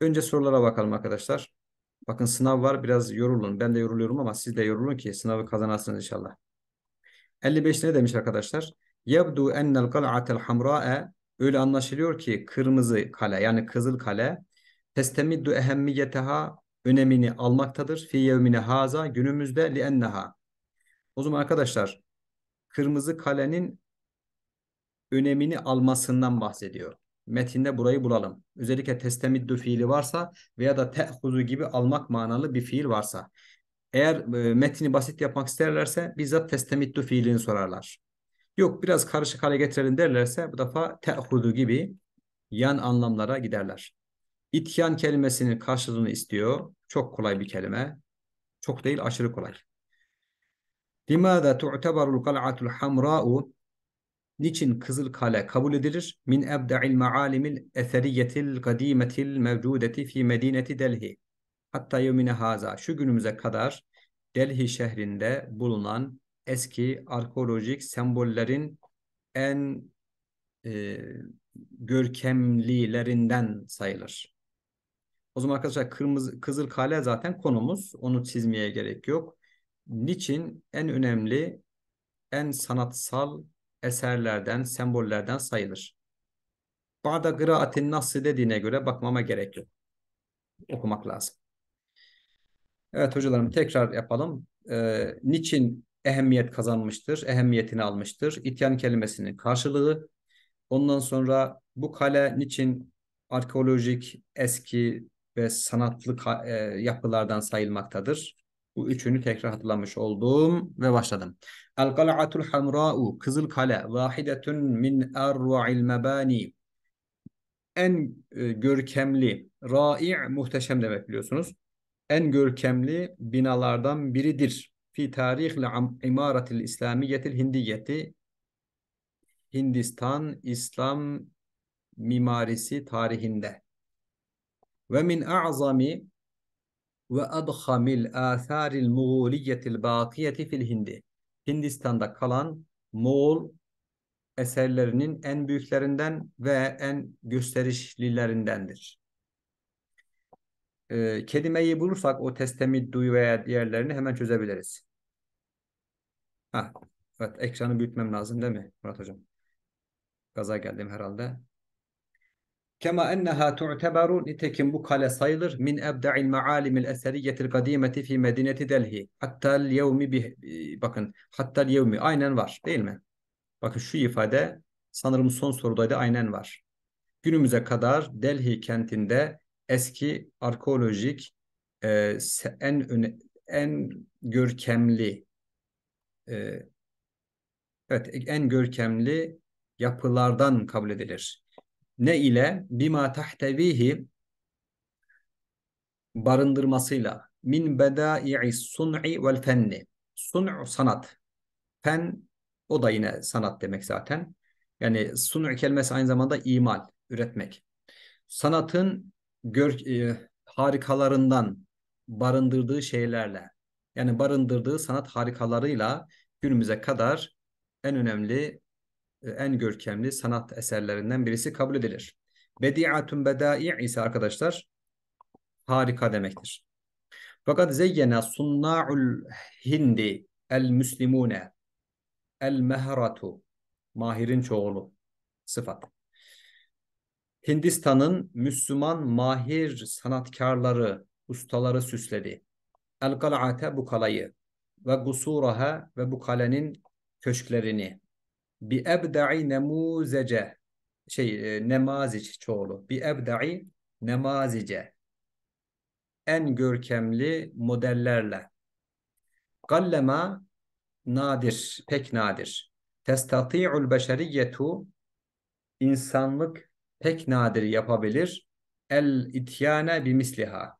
Önce sorulara bakalım arkadaşlar. Bakın sınav var biraz yorulun. Ben de yoruluyorum ama siz de yorulun ki sınavı kazanasınız inşallah. 55 ne demiş arkadaşlar? Yabdu ennel kal'atel hamra'e öyle anlaşılıyor ki kırmızı kale yani kızıl kale testemiddu ehemmiyeteha önemini almaktadır. Fi yevmine haza günümüzde li enneha. O zaman arkadaşlar kırmızı kalenin önemini almasından bahsediyor metinde burayı bulalım. Özellikle testemiddü fiili varsa veya da te'huzu gibi almak manalı bir fiil varsa. Eğer e, metni basit yapmak isterlerse bizzat testemiddü fiilini sorarlar. Yok biraz karışık hale getirelim derlerse bu defa te'hudu gibi yan anlamlara giderler. İtyan kelimesinin karşılığını istiyor. Çok kolay bir kelime. Çok değil aşırı kolay. Limada tu'tabarul kal'atul hamra'u Niçin Kızıl Kale kabul edilir? Min ebda'il maalimil eseriyetil kadimetil mevcudeti fi medineti Delhi. Hatta yevmine haza. Şu günümüze kadar Delhi şehrinde bulunan eski arkeolojik sembollerin en e, görkemlilerinden sayılır. O zaman arkadaşlar kırmızı Kızıl Kale zaten konumuz. Onu çizmeye gerek yok. Niçin en önemli, en sanatsal eserlerden, sembollerden sayılır. Bağda gıraatin nasıl dediğine göre bakmama gerek yok. Okumak lazım. Evet hocalarım tekrar yapalım. Ee, niçin ehemmiyet kazanmıştır, ehemmiyetini almıştır? İtyan kelimesinin karşılığı. Ondan sonra bu kale niçin arkeolojik, eski ve sanatlı e, yapılardan sayılmaktadır? Bu üçünü tekrar hatırlamış oldum ve başladım. El kal'atul hamra'u kızıl kale vahidetun min erva'il mebani en e, görkemli ra'i muhteşem demek biliyorsunuz. En görkemli binalardan biridir. Fi tarihli imaratil İslamiyetil Hindiyeti Hindistan İslam mimarisi tarihinde. Ve min a'zami ve adhamil atharil muğuliyetil bakiyeti fil hindi. Hindistan'da kalan Moğol eserlerinin en büyüklerinden ve en gösterişlilerindendir. Ee, kelimeyi bulursak o duyu veya diğerlerini hemen çözebiliriz. Ha, evet ekranı büyütmem lazım değil mi Murat Hocam? Gaza geldim herhalde. Kema enneha tu'teberu nitekim bu kale sayılır min ebda'il maalimil eseriyetil kadimeti fi medineti Delhi. Hatta yevmi bih, e, bakın hatta yevmi aynen var değil mi? Bakın şu ifade sanırım son sorudaydı aynen var. Günümüze kadar Delhi kentinde eski arkeolojik e, en öne, en görkemli e, evet en görkemli yapılardan kabul edilir ne ile bima tahtevihi barındırmasıyla min bedai'i sun'i vel fenni sun'u sanat fen o da yine sanat demek zaten yani sun'u kelimesi aynı zamanda imal üretmek sanatın gör, e, harikalarından barındırdığı şeylerle yani barındırdığı sanat harikalarıyla günümüze kadar en önemli e, en görkemli sanat eserlerinden birisi kabul edilir. Bedi'atun bedai ise arkadaşlar harika demektir. Fakat zeyyene sunna'ul hindi el müslimune el mehratu mahirin çoğulu sıfat. Hindistan'ın Müslüman mahir sanatkarları, ustaları süsledi. El kal'ate bu kalayı ve gusuraha ve bu kalenin köşklerini Bi ebda'i nemuzece şey e, nemazic çoğulu. Bi ebda'i nemazice en görkemli modellerle. Gallema nadir, pek nadir. Testati'ul beşeriyetu insanlık pek nadir yapabilir. El ityane misliha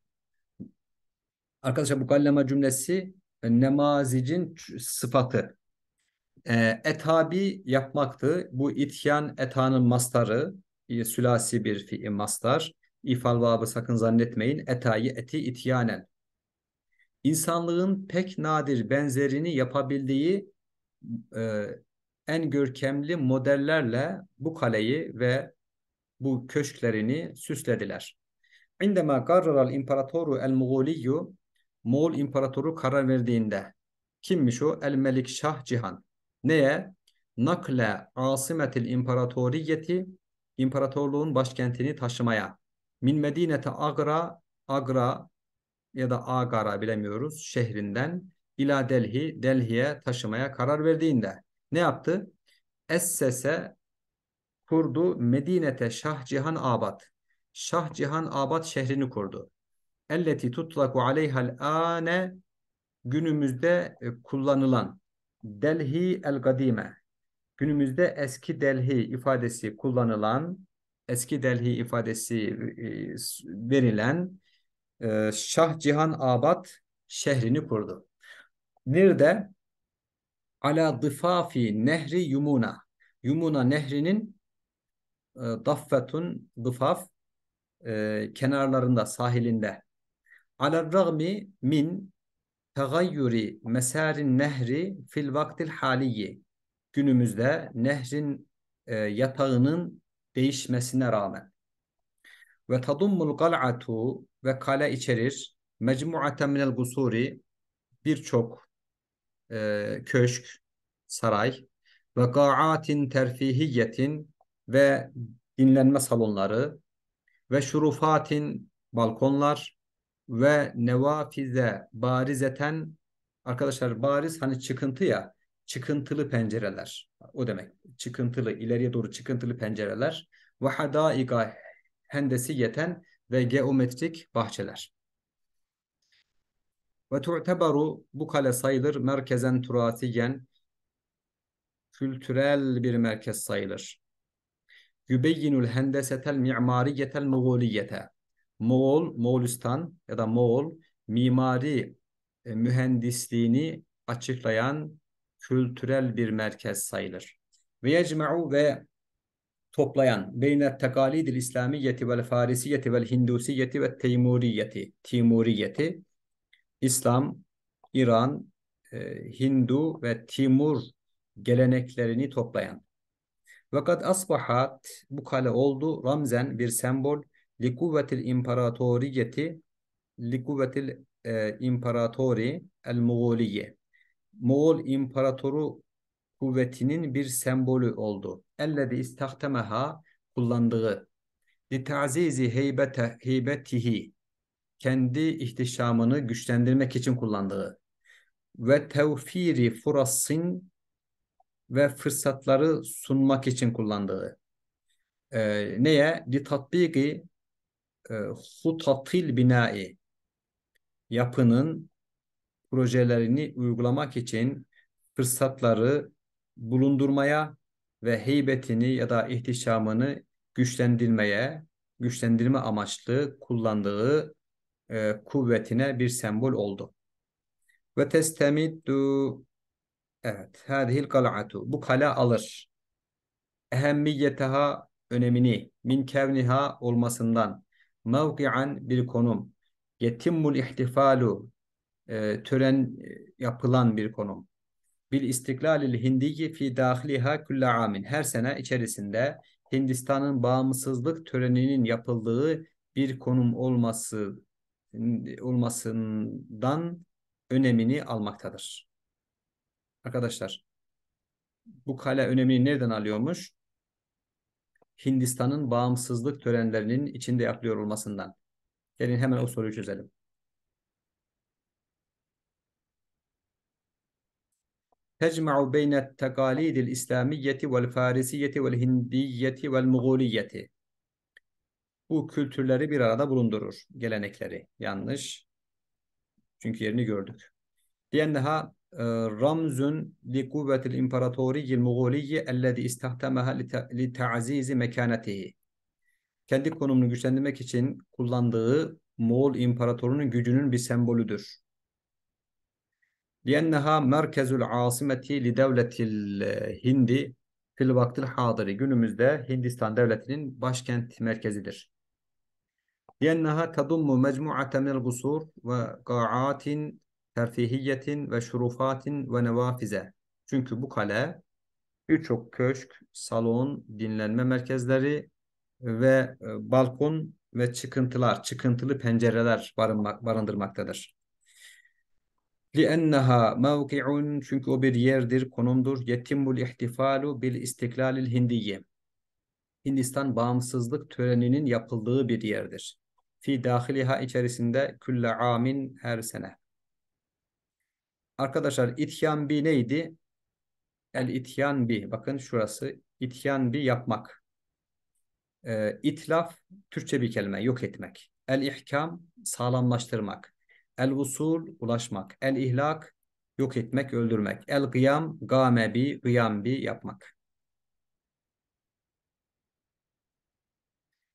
Arkadaşlar bu gallema cümlesi e, nemazicin sıfatı. Ee, etabi yapmaktı. Bu ityan etanın mastarı. E, sülasi bir fiil mastar. İfal babı sakın zannetmeyin. Etayı eti ityanen. İnsanlığın pek nadir benzerini yapabildiği e, en görkemli modellerle bu kaleyi ve bu köşklerini süslediler. İndema karraral imparatoru el Muğuliyyu Moğol imparatoru karar verdiğinde kimmiş o? El Melik Şah Cihan. Neye? Nakle asimetil imparatoriyeti imparatorluğun başkentini taşımaya. Min Medinete Agra Agra ya da Agara bilemiyoruz şehrinden ila Delhi, Delhi'ye taşımaya karar verdiğinde ne yaptı? Essese kurdu Medinete Şah Cihan Abad. Şah Cihan Abad şehrini kurdu. Elleti tutlaku aleyhal ane günümüzde e, kullanılan Delhi el-Gadime günümüzde eski Delhi ifadesi kullanılan eski Delhi ifadesi e, verilen e, Şah Cihan Abad şehrini kurdu. Nerede? Ala dıfafi nehri yumuna. Yumuna nehrinin e, daffetun dıfaf e, kenarlarında, sahilinde. Ala ragmi min tagayyuri mesarin nehri fil vaktil haliyi günümüzde nehrin e, yatağının değişmesine rağmen ve tadummul gal'atu ve kale içerir mecmuate minel gusuri birçok e, köşk, saray ve ga'atin terfihiyetin ve dinlenme salonları ve şurufatin balkonlar ve nevafize barizeten arkadaşlar bariz hani çıkıntı ya çıkıntılı pencereler o demek çıkıntılı ileriye doğru çıkıntılı pencereler ve hadaika hendesi yeten ve geometrik bahçeler. Ve tu'tebaru bu kale sayılır merkezen turasiyen kültürel bir merkez sayılır. Yübeyyinul hendesetel mi'mariyetel muğuliyete Moğol, Moğolistan ya da Moğol mimari e, mühendisliğini açıklayan kültürel bir merkez sayılır. Ve yecme'u ve toplayan beyne tekalidil İslamiyeti vel Farisiyeti vel Hindusiyeti ve Teymuriyeti, Timuriyeti, İslam, İran, e, Hindu ve Timur geleneklerini toplayan. Fakat asbahat bu kale oldu ramzen bir sembol li kuvvetil imparatoriyeti li kuvvetil e, imparatori el Moğoliye. Moğol imparatoru kuvvetinin bir sembolü oldu. Ellezi istahtameha kullandığı li ta'zizi heybete heybetihi kendi ihtişamını güçlendirmek için kullandığı ve tevfiri furasın ve fırsatları sunmak için kullandığı e, neye? Li tatbiki e, hutatil binai yapının projelerini uygulamak için fırsatları bulundurmaya ve heybetini ya da ihtişamını güçlendirmeye, güçlendirme amaçlı kullandığı e, kuvvetine bir sembol oldu. Ve testemiddu evet, hadihil kal'atu bu kale alır. Ehemmiyeteha önemini, min kevniha olmasından, mevki'an bir konum. Yetimmul ihtifalu e, tören e, yapılan bir konum. Bil istiklalil hindiyi fi dahliha külle amin. Her sene içerisinde Hindistan'ın bağımsızlık töreninin yapıldığı bir konum olması olmasından önemini almaktadır. Arkadaşlar bu kale önemini nereden alıyormuş? Hindistan'ın bağımsızlık törenlerinin içinde yapılıyor olmasından? Gelin hemen o soruyu çözelim. Tecma'u beyne tekalidil İslamiyeti vel Farisiyeti vel Hindiyeti vel Muğuliyeti. Bu kültürleri bir arada bulundurur. Gelenekleri. Yanlış. Çünkü yerini gördük. Diyen daha ee, ramzun li kuvvetil imparatoriyil muğuliyyi ellezî istahtemeha li ta'zizi mekanetihi. Kendi konumunu güçlendirmek için kullandığı Moğol imparatorunun gücünün bir sembolüdür. لِيَنَّهَا مَرْكَزُ الْعَاصِمَةِ لِدَوْلَةِ الْهِنْدِ fil vaktil hadiri. Günümüzde Hindistan devletinin başkent merkezidir. لِيَنَّهَا تَضُمُّ مَجْمُعَةَ مِنْ الْقُصُورِ وَقَاعَاتٍ terfihiyetin ve şurufatin ve nevafize. Çünkü bu kale birçok köşk, salon, dinlenme merkezleri ve e, balkon ve çıkıntılar, çıkıntılı pencereler barınmak, barındırmaktadır. لِأَنَّهَا مَوْقِعٌ Çünkü o bir yerdir, konumdur. يَتِمُّ الْاِحْتِفَالُ بِالْاِسْتِقْلَالِ الْهِنْدِيَّ Hindistan bağımsızlık töreninin yapıldığı bir yerdir. Fi dahiliha içerisinde külle amin her sene. Arkadaşlar ityan bi neydi? El ityan bi. Bakın şurası. İtyan bi yapmak. E, itlaf Türkçe bir kelime. Yok etmek. El ihkam sağlamlaştırmak. El usul ulaşmak. El ihlak yok etmek, öldürmek. El gıyam, gamebi, gıyambi yapmak.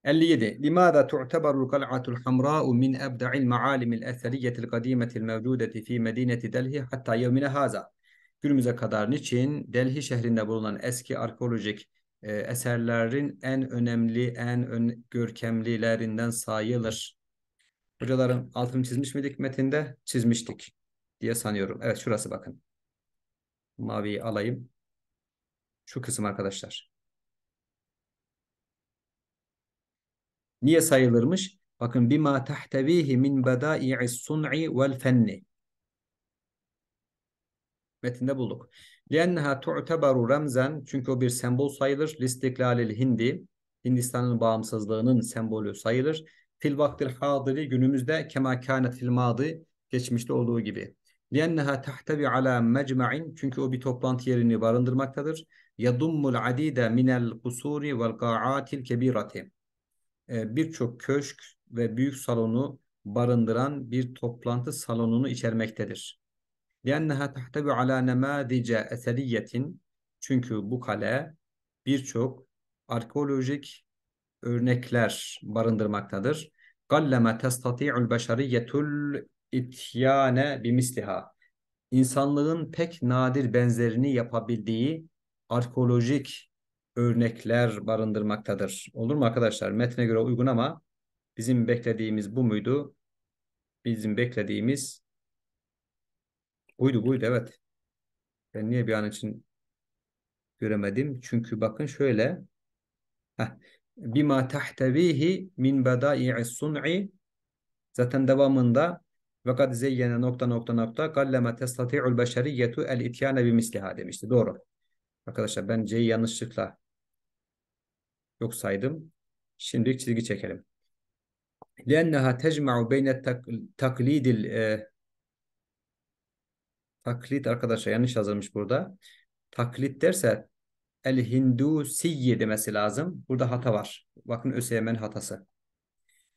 57 لماذا تعتبر القلعة الحمراء من أبدع المعالم الأثرية القديمة الموجودة في مدينة دلهي حتى يومنا هذا Günümüze kadar niçin Delhi şehrinde bulunan eski arkeolojik e, eserlerin en önemli, en ön, görkemlilerinden sayılır? Hocalarım altını çizmiş miydik metinde? Çizmiştik diye sanıyorum. Evet şurası bakın. Maviyi alayım. Şu kısım arkadaşlar. Niye sayılırmış? Bakın bima tahtevihi min bedai'is sun'i vel fenni. Metinde bulduk. لِأَنَّهَا تُعْتَبَرُ ramzan Çünkü o bir sembol sayılır. لِسْتِقْلَالِ Hindi. Hindistan'ın bağımsızlığının sembolü sayılır. Fil vaktil hadiri günümüzde kema kânet fil madi geçmişte olduğu gibi. لِأَنَّهَا تَحْتَوِي ala مَجْمَعٍ Çünkü o bir toplantı yerini barındırmaktadır. يَضُمُّ الْعَد۪يدَ مِنَ الْقُسُورِ وَالْقَاعَاتِ الْكَب۪يرَةِ e, birçok köşk ve büyük salonu barındıran bir toplantı salonunu içermektedir. لِأَنَّهَا تَحْتَوِ عَلَى نَمَادِجَ اَثَرِيَّةٍ Çünkü bu kale birçok arkeolojik örnekler barındırmaktadır. قَلَّمَا تَسْتَطِيعُ الْبَشَرِيَّةُ الْاِتْيَانَ بِمِسْلِهَا İnsanlığın pek nadir benzerini yapabildiği arkeolojik örnekler barındırmaktadır. Olur mu arkadaşlar? Metne göre uygun ama bizim beklediğimiz bu muydu? Bizim beklediğimiz buydu buydu evet. Ben niye bir an için göremedim? Çünkü bakın şöyle bima tahtevihi min bedai'i sun'i zaten devamında ve kad zeyyene nokta nokta nokta galleme testati'ul beşeriyetu el ityane bimisliha demişti. Doğru. Arkadaşlar ben C'yi yanlışlıkla yok saydım. Şimdi çizgi çekelim. لأنها تجمع بين تقليد e, taklit arkadaşlar yanlış yazılmış burada. Taklit derse el hindusiye demesi lazım. Burada hata var. Bakın ÖSYM'nin hatası.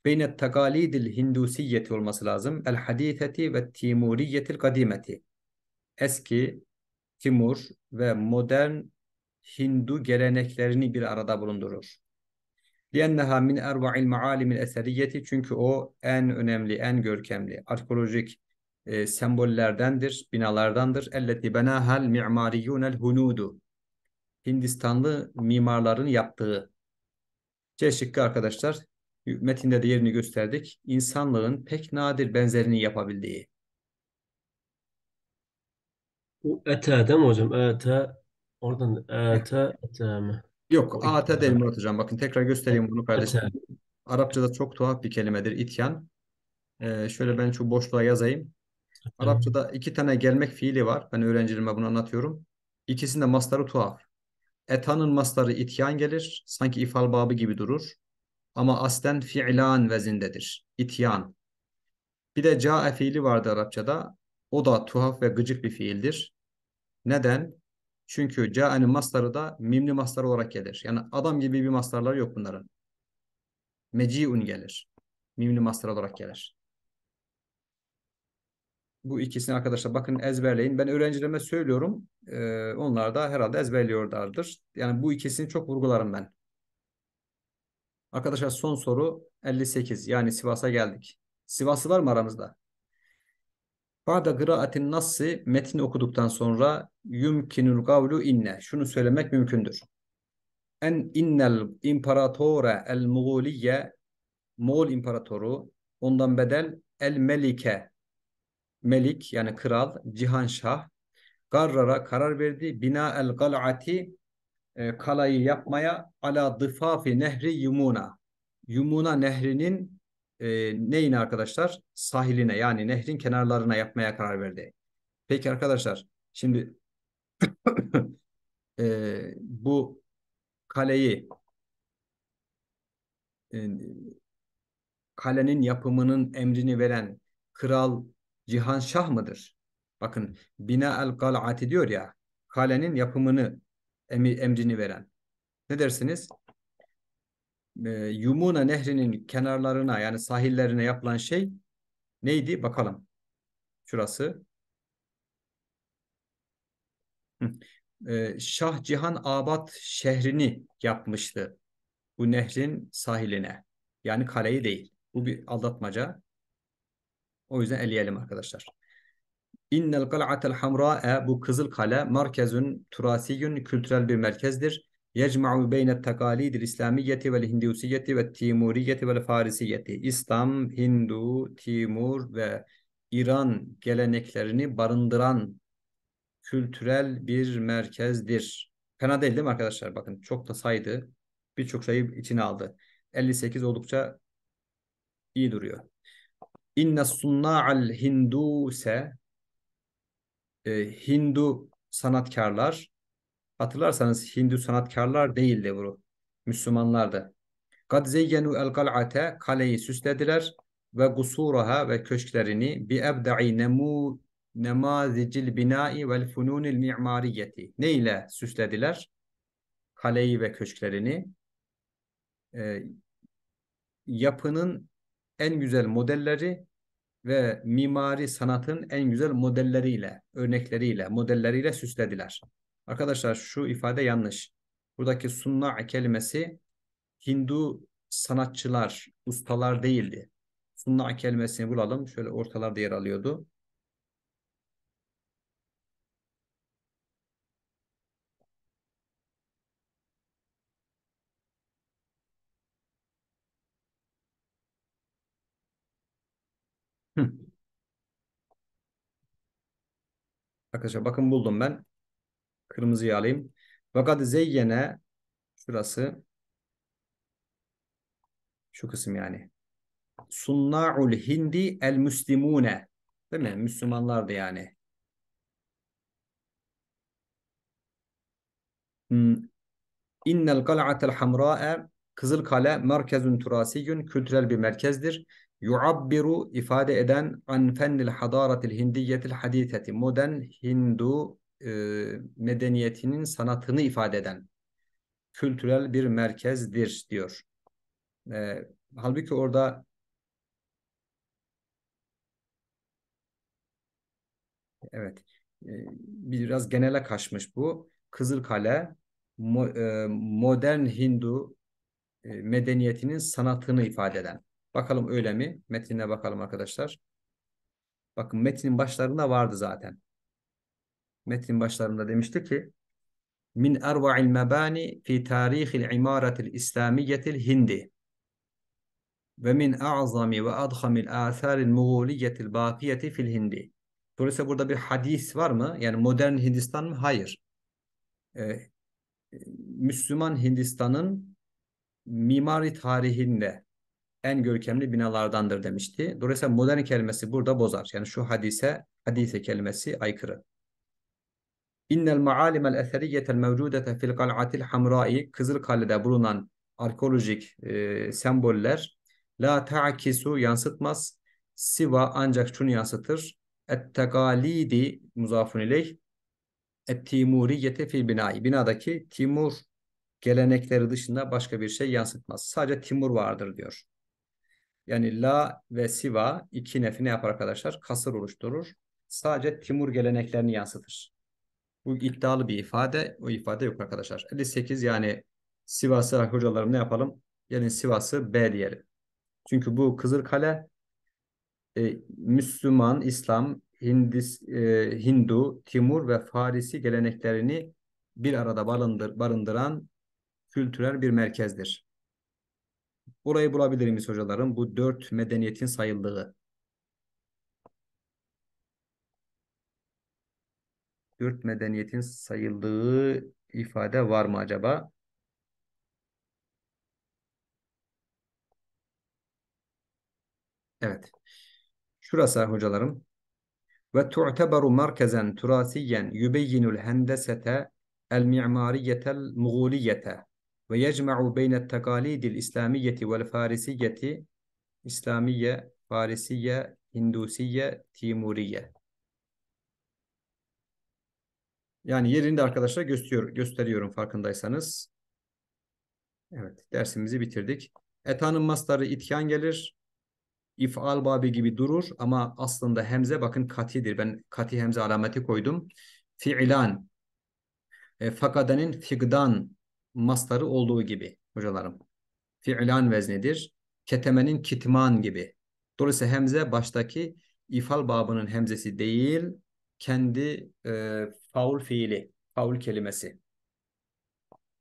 Beynet takalidil hindusiyeti olması lazım. El haditheti ve timuriyetil kadimeti. Eski, Timur ve modern Hindu geleneklerini bir arada bulundurur. لِيَنَّهَا مِنْ اَرْوَعِ الْمَعَالِمِ الْاَسَرِيَّةِ Çünkü o en önemli, en görkemli arkeolojik e, sembollerdendir, binalardandır. اَلَّتِي بَنَاهَا الْمِعْمَارِيُّونَ الْهُنُودُ Hindistanlı mimarların yaptığı. C şıkkı arkadaşlar, metinde de yerini gösterdik. İnsanlığın pek nadir benzerini yapabildiği. Bu ete değil mi hocam? Ete Oradan ET, ET mi? Yok, O ata değil Murat Hocam. Bakın tekrar göstereyim bunu kardeşim. İtyan. Arapçada çok tuhaf bir kelimedir ityan. Ee, şöyle ben şu boşluğa yazayım. Arapçada iki tane gelmek fiili var. Ben öğrencilerime bunu anlatıyorum. İkisinde masları tuhaf. Etanın masları ityan gelir. Sanki ifal babı gibi durur. Ama aslen fiilan vezindedir. İtyan. Bir de cae fiili vardı Arapçada. O da tuhaf ve gıcık bir fiildir. Neden? Çünkü ca'enin hani masları da mimli maslar olarak gelir. Yani adam gibi bir maslarlar yok bunların. Meciun gelir. Mimli maslar olarak gelir. Bu ikisini arkadaşlar bakın ezberleyin. Ben öğrencilerime söylüyorum. Ee, onlar da herhalde ezberliyorlardır. Yani bu ikisini çok vurgularım ben. Arkadaşlar son soru 58. Yani Sivas'a geldik. Sivaslı var mı aramızda? Ba'da gıraatin nassi metni okuduktan sonra yumkinul gavlu inne. Şunu söylemek mümkündür. En innel imparatore el muğuliye Moğol imparatoru ondan bedel el melike melik yani kral cihan şah garrara karar verdi bina el galati e, kalayı yapmaya ala dıfafi nehri yumuna yumuna nehrinin e, ee, neyine arkadaşlar? Sahiline yani nehrin kenarlarına yapmaya karar verdi. Peki arkadaşlar şimdi e, bu kaleyi e, kalenin yapımının emrini veren kral Cihan Şah mıdır? Bakın bina el kal'ati diyor ya kalenin yapımını emrini veren. Ne dersiniz? e, Yumuna Nehri'nin kenarlarına yani sahillerine yapılan şey neydi? Bakalım. Şurası. E, Şah Cihan Abad şehrini yapmıştı. Bu nehrin sahiline. Yani kaleyi değil. Bu bir aldatmaca. O yüzden eleyelim arkadaşlar. İnnel kal'atel hamra'e bu kızıl kale merkezün turasiyün kültürel bir merkezdir yecma'u beyne takalidil İslamiyeti vel Hindusiyeti ve Timuriyeti vel Farisiyeti. İslam, Hindu, Timur ve İran geleneklerini barındıran kültürel bir merkezdir. Fena değil değil mi arkadaşlar? Bakın çok da saydı. Birçok şeyi içine aldı. 58 oldukça iyi duruyor. İnne sunna'al hinduse e, Hindu sanatkarlar Hatırlarsanız Hindu sanatkarlar değildi bu. Müslümanlardı. Kad zeyyenu el kal'ate kaleyi süslediler ve gusuraha ve köşklerini bi ebda'i nemu nemazicil binai vel fununil mimariyeti. Ne ile süslediler? Kaleyi ve köşklerini. E, yapının en güzel modelleri ve mimari sanatın en güzel modelleriyle, örnekleriyle, modelleriyle süslediler. Arkadaşlar şu ifade yanlış. Buradaki sunna kelimesi Hindu sanatçılar, ustalar değildi. Sunna kelimesini bulalım. Şöyle ortalarda yer alıyordu. Hı. Arkadaşlar bakın buldum ben. Kırmızıyı alayım. Fakat zeyyene şurası şu kısım yani. Sunna'ul hindi el Muslimune, Değil mi? Müslümanlardı yani. Hmm. İnnel kal'atel hamra'e Kızıl Kale merkezün turasiyün kültürel bir merkezdir. Yuabbiru ifade eden an fennil hadaratil hindiyetil haditeti modern Hindu e, medeniyetinin sanatını ifade eden kültürel bir merkezdir diyor. E, halbuki orada evet e, biraz genele kaçmış bu. Kızılkale mo, e, modern Hindu e, medeniyetinin sanatını ifade eden. Bakalım öyle mi? Metnine bakalım arkadaşlar. Bakın metnin başlarında vardı zaten. Metin başlarında demişti ki min erva'il mebani fi tarihil imaratil İslamiyetil Hindi ve min a'zami ve adhamil atharil muğuliyetil bakiyeti fil Hindi. Dolayısıyla burada bir hadis var mı? Yani modern Hindistan mı? Hayır. Ee, Müslüman Hindistan'ın mimari tarihinde en görkemli binalardandır demişti. Dolayısıyla modern kelimesi burada bozar. Yani şu hadise, hadise kelimesi aykırı. İnnel maalimel eseriyyetel mevcudete fil kal'atil hamra'i Kızılkale'de bulunan arkeolojik e, semboller la ta'kisu yansıtmaz. Siva ancak şunu yansıtır. Et-tegalidi muzafun ileyh et-timuriyete fil binayi Binadaki Timur gelenekleri dışında başka bir şey yansıtmaz. Sadece Timur vardır diyor. Yani La ve Siva iki nefi ne yapar arkadaşlar? Kasır oluşturur. Sadece Timur geleneklerini yansıtır. Bu iddialı bir ifade. O ifade yok arkadaşlar. 58 yani Sivas'ı hocalarım ne yapalım? Yani Sivas'ı B diyelim. Çünkü bu Kızılkale e, Müslüman, İslam, Hindis, e, Hindu, Timur ve Farisi geleneklerini bir arada barındır, barındıran kültürel bir merkezdir. Burayı bulabilir miyiz hocalarım? Bu dört medeniyetin sayıldığı. yurt medeniyetin sayıldığı ifade var mı acaba? Evet. Şurası hocalarım. Ve tu'teberu merkezen turasiyen yubeyyinul hendesete el mi'mariyetel muğuliyete ve yecme'u beynet tekalidil islamiyeti vel farisiyeti İslamiye, Farisiye, Hindusiye, Timuriye. Yani yerini de arkadaşlar gösteriyor, gösteriyorum farkındaysanız. Evet dersimizi bitirdik. Etanın mastarı ityan gelir. İf'al babi gibi durur ama aslında hemze bakın katidir. Ben kati hemze alameti koydum. Fiilan. E, fakadenin figdan mastarı olduğu gibi hocalarım. Fiilan veznedir. Ketemenin kitman gibi. Dolayısıyla hemze baştaki ifal babının hemzesi değil kendi e, Faul fiili, faul kelimesi.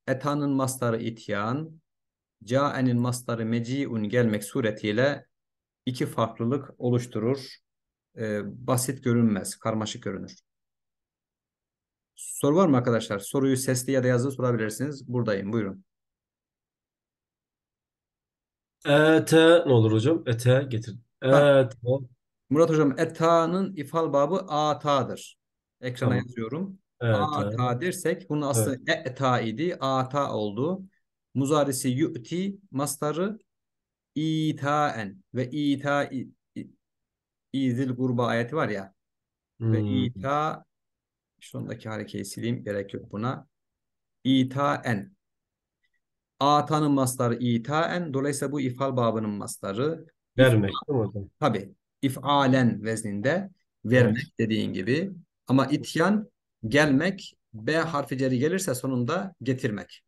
Etanın mastarı ityan, caenin mastarı meciun gelmek suretiyle iki farklılık oluşturur. E, basit görünmez, karmaşık görünür. Soru var mı arkadaşlar? Soruyu sesli ya da yazılı sorabilirsiniz. Buradayım, buyurun. Ete ne olur hocam? Ete getir. Ete. Murat hocam, eta'nın ifal babı ata'dır. Ekrana Tamam. yazıyorum. Evet. evet. Ata dersek bunun aslı e'ta idi. A ta oldu. Muzarisi yu'ti mastarı itaen ve i- ta izil gurba ayeti var ya ve Hmm. ita şundaki harekeyi sileyim gerek yok buna. I ta İtaen. Ata'nın mastarı itaen. Dolayısıyla bu ifal babının mastarı Vermek değil mi hocam? tabi ifalen vezninde vermek Evet. dediğin gibi. Ama ityan gelmek B harfi ceri gelirse sonunda getirmek.